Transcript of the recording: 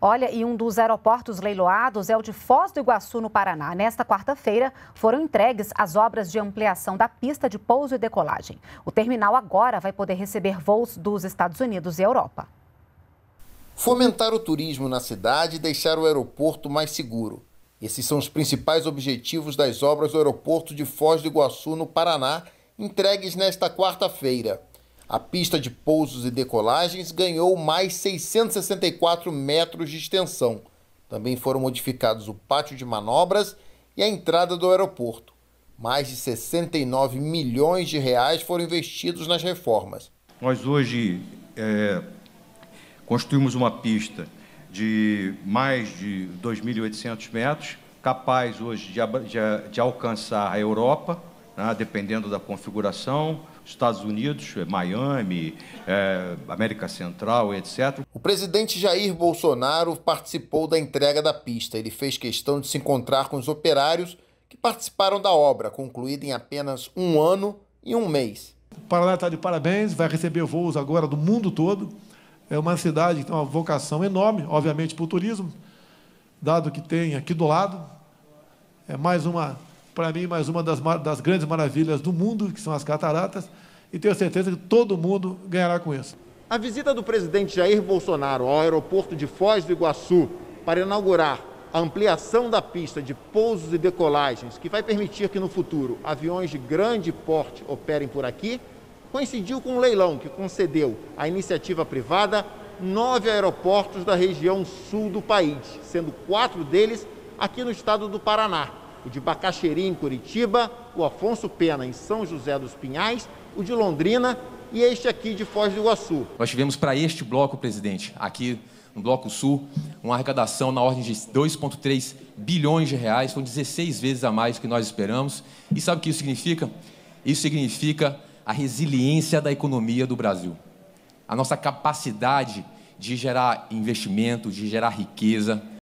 Olha, e um dos aeroportos leiloados é o de Foz do Iguaçu, no Paraná. Nesta quarta-feira, foram entregues as obras de ampliação da pista de pouso e decolagem. O terminal agora vai poder receber voos dos Estados Unidos e Europa. Fomentar o turismo na cidade e deixar o aeroporto mais seguro. Esses são os principais objetivos das obras do aeroporto de Foz do Iguaçu, no Paraná, entregues nesta quarta-feira. A pista de pousos e decolagens ganhou mais 664 metros de extensão. Também foram modificados o pátio de manobras e a entrada do aeroporto. Mais de 69 milhões de reais foram investidos nas reformas. Nós hoje é, construímos uma pista de mais de 2.800 metros, capaz hoje de, de, de alcançar a Europa, né, dependendo da configuração Estados Unidos, é Miami, é, América Central, etc. O presidente Jair Bolsonaro participou da entrega da pista. Ele fez questão de se encontrar com os operários que participaram da obra, concluída em apenas um ano e um mês. O Paraná está de parabéns, vai receber voos agora do mundo todo. É uma cidade que tem uma vocação enorme, obviamente, para o turismo, dado que tem aqui do lado. É mais uma para mim, mais uma das, das grandes maravilhas do mundo, que são as cataratas, e tenho certeza que todo mundo ganhará com isso. A visita do presidente Jair Bolsonaro ao aeroporto de Foz do Iguaçu para inaugurar a ampliação da pista de pousos e decolagens, que vai permitir que no futuro aviões de grande porte operem por aqui, coincidiu com um leilão que concedeu à iniciativa privada nove aeroportos da região sul do país, sendo quatro deles aqui no estado do Paraná o de Bacaxeri em Curitiba, o Afonso Pena em São José dos Pinhais, o de Londrina e este aqui de Foz do Iguaçu. Nós tivemos para este bloco, presidente, aqui no Bloco Sul, uma arrecadação na ordem de 2,3 bilhões de reais, são 16 vezes a mais do que nós esperamos. E sabe o que isso significa? Isso significa a resiliência da economia do Brasil. A nossa capacidade de gerar investimento, de gerar riqueza,